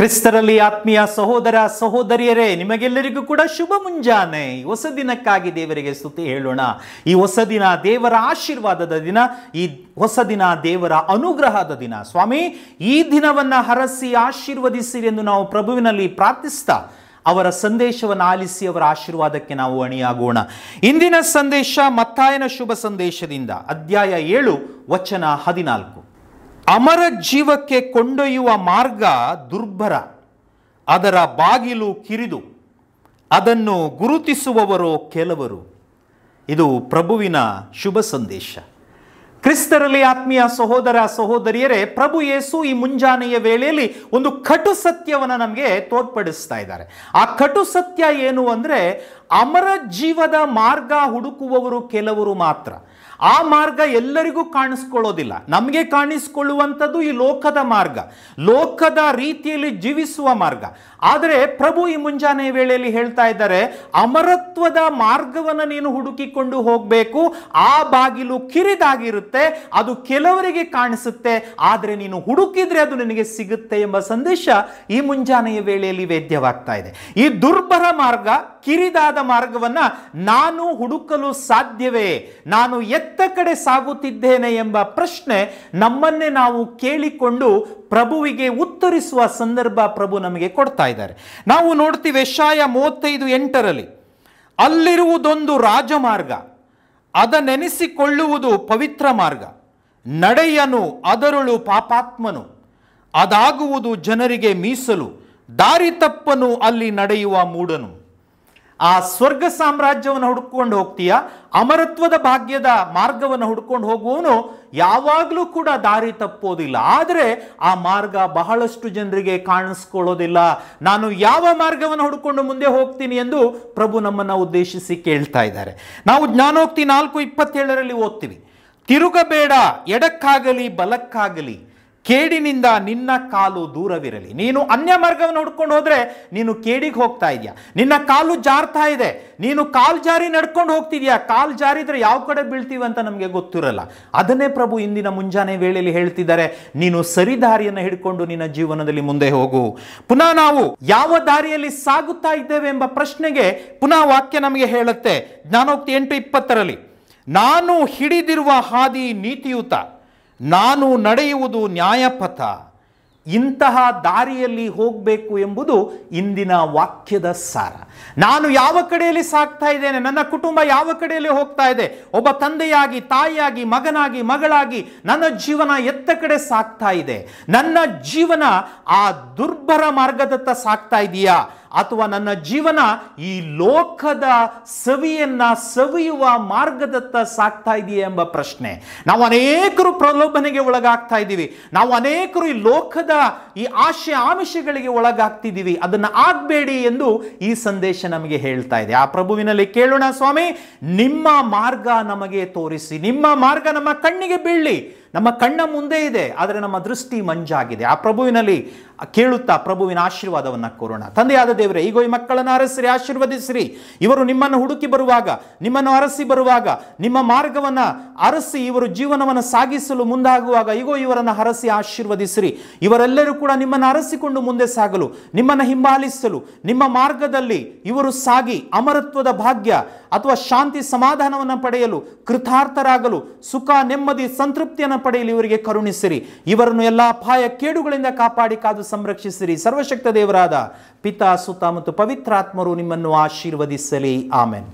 ಕ್ರಿಸ್ತರಲ್ಲಿ ಆತ್ಮೀಯ ಸಹೋದರ ಸಹೋದರಿಯರೇ ನಿಮಗೆಲ್ಲರಿಗೂ ಕೂಡ ಶುಭ ಮುಂಜಾನೆ ಹೊಸ ದಿನಕ್ಕಾಗಿ ದೇವರಿಗೆ ಸ್ತುತಿ ಹೇಳೋಣ ಈ ಹೊಸ ದಿನ ದೇವರ ಆಶೀರ್ವಾದದ ದಿನ ಈ ಹೊಸ ದಿನ ದೇವರ ಅನುಗ್ರಹದ ದಿನ ಸ್ವಾಮಿ ಈ ದಿನವನ್ನು ಹರಸಿ ಆಶೀರ್ವದಿಸಿರಿ ಎಂದು ನಾವು ಪ್ರಭುವಿನಲ್ಲಿ ಪ್ರಾರ್ಥಿಸ್ತಾ ಅವರ ಸಂದೇಶವನ್ನು ಆಲಿಸಿ ಅವರ ಆಶೀರ್ವಾದಕ್ಕೆ ನಾವು ಅಣಿಯಾಗೋಣ ಇಂದಿನ ಸಂದೇಶ ಮತ್ತಾಯನ ಶುಭ ಸಂದೇಶದಿಂದ ಅಧ್ಯಾಯ ಏಳು ವಚನ ಹದಿನಾಲ್ಕು ಅಮರ ಜೀವಕ್ಕೆ ಕೊಂಡೊಯ್ಯುವ ಮಾರ್ಗ ದುರ್ಬರ ಅದರ ಬಾಗಿಲು ಕಿರಿದು ಅದನ್ನು ಗುರುತಿಸುವವರು ಕೆಲವರು ಇದು ಪ್ರಭುವಿನ ಶುಭ ಸಂದೇಶ ಕ್ರಿಸ್ತರಲ್ಲಿ ಆತ್ಮೀಯ ಸಹೋದರ ಸಹೋದರಿಯರೇ ಪ್ರಭು ಯೇಸು ಈ ಮುಂಜಾನೆಯ ವೇಳೆಯಲ್ಲಿ ಒಂದು ಕಟು ಸತ್ಯವನ್ನು ನಮಗೆ ತೋರ್ಪಡಿಸ್ತಾ ಇದ್ದಾರೆ ಆ ಕಟು ಸತ್ಯ ಏನು ಅಂದರೆ ಅಮರ ಜೀವದ ಮಾರ್ಗ ಹುಡುಕುವವರು ಕೆಲವರು ಮಾತ್ರ ಆ ಮಾರ್ಗ ಎಲ್ಲರಿಗೂ ಕಾಣಿಸ್ಕೊಳ್ಳೋದಿಲ್ಲ ನಮಗೆ ಕಾಣಿಸ್ಕೊಳ್ಳುವಂಥದ್ದು ಈ ಲೋಕದ ಮಾರ್ಗ ಲೋಕದ ರೀತಿಯಲ್ಲಿ ಜೀವಿಸುವ ಮಾರ್ಗ ಆದರೆ ಪ್ರಭು ಈ ಮುಂಜಾನೆ ವೇಳೆಯಲ್ಲಿ ಹೇಳ್ತಾ ಇದ್ದಾರೆ ಅಮರತ್ವದ ಮಾರ್ಗವನ್ನು ನೀನು ಹುಡುಕಿಕೊಂಡು ಹೋಗಬೇಕು ಆ ಬಾಗಿಲು ಕಿರಿದಾಗಿರುತ್ತೆ ಅದು ಕೆಲವರಿಗೆ ಕಾಣಿಸುತ್ತೆ ಆದರೆ ನೀನು ಹುಡುಕಿದ್ರೆ ಅದು ನಿನಗೆ ಸಿಗುತ್ತೆ ಎಂಬ ಸಂದೇಶ ಈ ಮುಂಜಾನೆಯ ವೇಳೆಯಲ್ಲಿ ವೇದ್ಯವಾಗ್ತಾ ಇದೆ ಈ ದುರ್ಬರ ಮಾರ್ಗ ಕಿರಿದಾದ ಮಾರ್ಗವನ್ನ ನಾನು ಹುಡುಕಲು ಸಾಧ್ಯವೇ ನಾನು ಎತ್ತ ಕಡೆ ಸಾಗುತ್ತಿದ್ದೇನೆ ಎಂಬ ಪ್ರಶ್ನೆ ನಮ್ಮನ್ನೇ ನಾವು ಕೇಳಿಕೊಂಡು ಪ್ರಭುವಿಗೆ ಉತ್ತರಿಸುವ ಸಂದರ್ಭ ಪ್ರಭು ನಮಗೆ ಕೊಡ್ತಾ ಇದ್ದಾರೆ ನಾವು ನೋಡ್ತೀವಿ ಶಾಯ ಮೂವತ್ತೈದು ಎಂಟರಲ್ಲಿ ಅಲ್ಲಿರುವುದೊಂದು ರಾಜಮಾರ್ಗ ಅದ ನೆನೆಸಿಕೊಳ್ಳುವುದು ಪವಿತ್ರ ಮಾರ್ಗ ನಡೆಯನು ಅದರಳು ಪಾಪಾತ್ಮನು ಅದಾಗುವುದು ಜನರಿಗೆ ಮೀಸಲು ದಾರಿ ತಪ್ಪನು ಅಲ್ಲಿ ನಡೆಯುವ ಮೂಡನು ಆ ಸ್ವರ್ಗ ಸಾಮ್ರಾಜ್ಯವನ್ನು ಹುಡುಕೊಂಡು ಹೋಗ್ತೀಯ ಅಮರತ್ವದ ಭಾಗ್ಯದ ಮಾರ್ಗವನ್ನು ಹುಡ್ಕೊಂಡು ಹೋಗುವವನು ಯಾವಾಗಲೂ ಕೂಡ ದಾರಿ ತಪ್ಪೋದಿಲ್ಲ ಆದರೆ ಆ ಮಾರ್ಗ ಬಹಳಷ್ಟು ಜನರಿಗೆ ಕಾಣಿಸ್ಕೊಳ್ಳೋದಿಲ್ಲ ನಾನು ಯಾವ ಮಾರ್ಗವನ್ನು ಹುಡ್ಕೊಂಡು ಮುಂದೆ ಹೋಗ್ತೀನಿ ಎಂದು ಪ್ರಭು ನಮ್ಮನ್ನು ಉದ್ದೇಶಿಸಿ ಕೇಳ್ತಾ ಇದ್ದಾರೆ ನಾವು ಜ್ಞಾನೋಕ್ತಿ ನಾಲ್ಕು ಇಪ್ಪತ್ತೇಳರಲ್ಲಿ ಓದ್ತೀವಿ ತಿರುಗಬೇಡ ಎಡಕ್ಕಾಗಲಿ ಬಲಕ್ಕಾಗಲಿ ಕೇಡಿನಿಂದ ನಿನ್ನ ಕಾಲು ದೂರವಿರಲಿ ನೀನು ಅನ್ಯ ಮಾರ್ಗವನ್ನು ಹುಡ್ಕೊಂಡು ಹೋದರೆ ನೀನು ಕೇಡಿಗೆ ಹೋಗ್ತಾ ಇದೆಯಾ ನಿನ್ನ ಕಾಲು ಜಾರ್ತಾ ಇದೆ ನೀನು ಕಾಲು ಜಾರಿ ನಡ್ಕೊಂಡು ಹೋಗ್ತಿದ್ಯಾ ಕಾಲು ಜಾರಿದ್ರೆ ಯಾವ ಕಡೆ ಬೀಳ್ತೀವಿ ಅಂತ ನಮಗೆ ಗೊತ್ತಿರಲ್ಲ ಅದನ್ನೇ ಪ್ರಭು ಇಂದಿನ ಮುಂಜಾನೆ ವೇಳೆಯಲ್ಲಿ ಹೇಳ್ತಿದ್ದಾರೆ ನೀನು ಸರಿ ದಾರಿಯನ್ನು ಹಿಡ್ಕೊಂಡು ನಿನ್ನ ಜೀವನದಲ್ಲಿ ಮುಂದೆ ಹೋಗು ಪುನಃ ನಾವು ಯಾವ ದಾರಿಯಲ್ಲಿ ಸಾಗುತ್ತಾ ಇದ್ದೇವೆ ಎಂಬ ಪ್ರಶ್ನೆಗೆ ಪುನಃ ವಾಕ್ಯ ನಮಗೆ ಹೇಳುತ್ತೆ ಜ್ಞಾನೋಕ್ತಿ ಎಂಟು ಇಪ್ಪತ್ತರಲ್ಲಿ ನಾನು ಹಿಡಿದಿರುವ ಹಾದಿ ನೀತಿಯುತ ನಾನು ನಡೆಯುವುದು ನ್ಯಾಯಪಥ ಇಂತಹ ದಾರಿಯಲ್ಲಿ ಹೋಗಬೇಕು ಎಂಬುದು ಇಂದಿನ ವಾಕ್ಯದ ಸಾರ ನಾನು ಯಾವ ಕಡೆಯಲ್ಲಿ ಸಾಕ್ತಾ ಇದ್ದೇನೆ ನನ್ನ ಕುಟುಂಬ ಯಾವ ಕಡೆಯಲ್ಲಿ ಹೋಗ್ತಾ ಇದೆ ಒಬ್ಬ ತಂದೆಯಾಗಿ ತಾಯಿಯಾಗಿ ಮಗನಾಗಿ ಮಗಳಾಗಿ ನನ್ನ ಜೀವನ ಎತ್ತ ಕಡೆ ಸಾಕ್ತಾ ಇದೆ ನನ್ನ ಜೀವನ ಆ ದುರ್ಬರ ಮಾರ್ಗದತ್ತ ಸಾಕ್ತಾ ಇದೆಯಾ ಅಥವಾ ನನ್ನ ಜೀವನ ಈ ಲೋಕದ ಸವಿಯನ್ನ ಸವಿಯುವ ಮಾರ್ಗದತ್ತ ಸಾಕ್ತಾ ಇದೆಯೇ ಎಂಬ ಪ್ರಶ್ನೆ ನಾವು ಅನೇಕರು ಪ್ರಲೋಭನೆಗೆ ಒಳಗಾಗ್ತಾ ಇದ್ದೀವಿ ನಾವು ಅನೇಕರು ಈ ಲೋಕದ ಈ ಆಶೆ ಆಮಿಷಗಳಿಗೆ ಒಳಗಾಗ್ತಿದ್ದೀವಿ ಅದನ್ನು ಆಗಬೇಡಿ ಎಂದು ಈ ಸಂದೇಶ ನಮಗೆ ಹೇಳ್ತಾ ಇದೆ ಆ ಪ್ರಭುವಿನಲ್ಲಿ ಕೇಳೋಣ ಸ್ವಾಮಿ ನಿಮ್ಮ ಮಾರ್ಗ ನಮಗೆ ತೋರಿಸಿ ನಿಮ್ಮ ಮಾರ್ಗ ನಮ್ಮ ಕಣ್ಣಿಗೆ ಬೀಳಲಿ ನಮ್ಮ ಕಣ್ಣ ಮುಂದೆ ಇದೆ ಆದರೆ ನಮ್ಮ ದೃಷ್ಟಿ ಮಂಜಾಗಿದೆ ಆ ಪ್ರಭುವಿನಲ್ಲಿ ಕೇಳುತ್ತಾ ಪ್ರಭುವಿನ ಆಶೀರ್ವಾದವನ್ನು ಕೋರೋಣ ತಂದೆಯಾದ ದೇವರೇ ಈಗ ಈ ಮಕ್ಕಳನ್ನು ಅರಸಿರಿ ಆಶೀರ್ವದಿಸಿರಿ ಇವರು ನಿಮ್ಮನ್ನು ಹುಡುಕಿ ಬರುವಾಗ ನಿಮ್ಮನ್ನು ಅರಸಿ ಬರುವಾಗ ನಿಮ್ಮ ಮಾರ್ಗವನ್ನು ಅರಸಿ ಇವರು ಜೀವನವನ್ನು ಸಾಗಿಸಲು ಮುಂದಾಗುವಾಗ ಈಗೋ ಇವರನ್ನು ಹರಸಿ ಆಶೀರ್ವದಿಸಿರಿ ಇವರೆಲ್ಲರೂ ಕೂಡ ನಿಮ್ಮನ್ನು ಅರಸಿಕೊಂಡು ಮುಂದೆ ಸಾಗಲು ನಿಮ್ಮನ್ನು ಹಿಂಬಾಲಿಸಲು ನಿಮ್ಮ ಮಾರ್ಗದಲ್ಲಿ ಇವರು ಸಾಗಿ ಅಮರತ್ವದ ಭಾಗ್ಯ ಅಥವಾ ಶಾಂತಿ ಸಮಾಧಾನವನ್ನು ಪಡೆಯಲು ಕೃತಾರ್ಥರಾಗಲು ಸುಖ ನೆಮ್ಮದಿ ಸಂತೃಪ್ತಿಯನ್ನು ಪಡೆಯಲು ಇವರಿಗೆ ಕರುಣಿಸಿರಿ ಇವರನ್ನು ಎಲ್ಲ ಅಪಾಯ ಕೇಡುಗಳಿಂದ ಕಾಪಾಡಿ ಕಾದು ಸಂರಕ್ಷಿಸಿರಿ ಸರ್ವಶಕ್ತ ದೇವರಾದ ಪಿತಾ ಸುತ ಮತ್ತು ಪವಿತ್ರಾತ್ಮರು ನಿಮ್ಮನ್ನು ಆಶೀರ್ವದಿಸಲಿ ಆಮೇನ್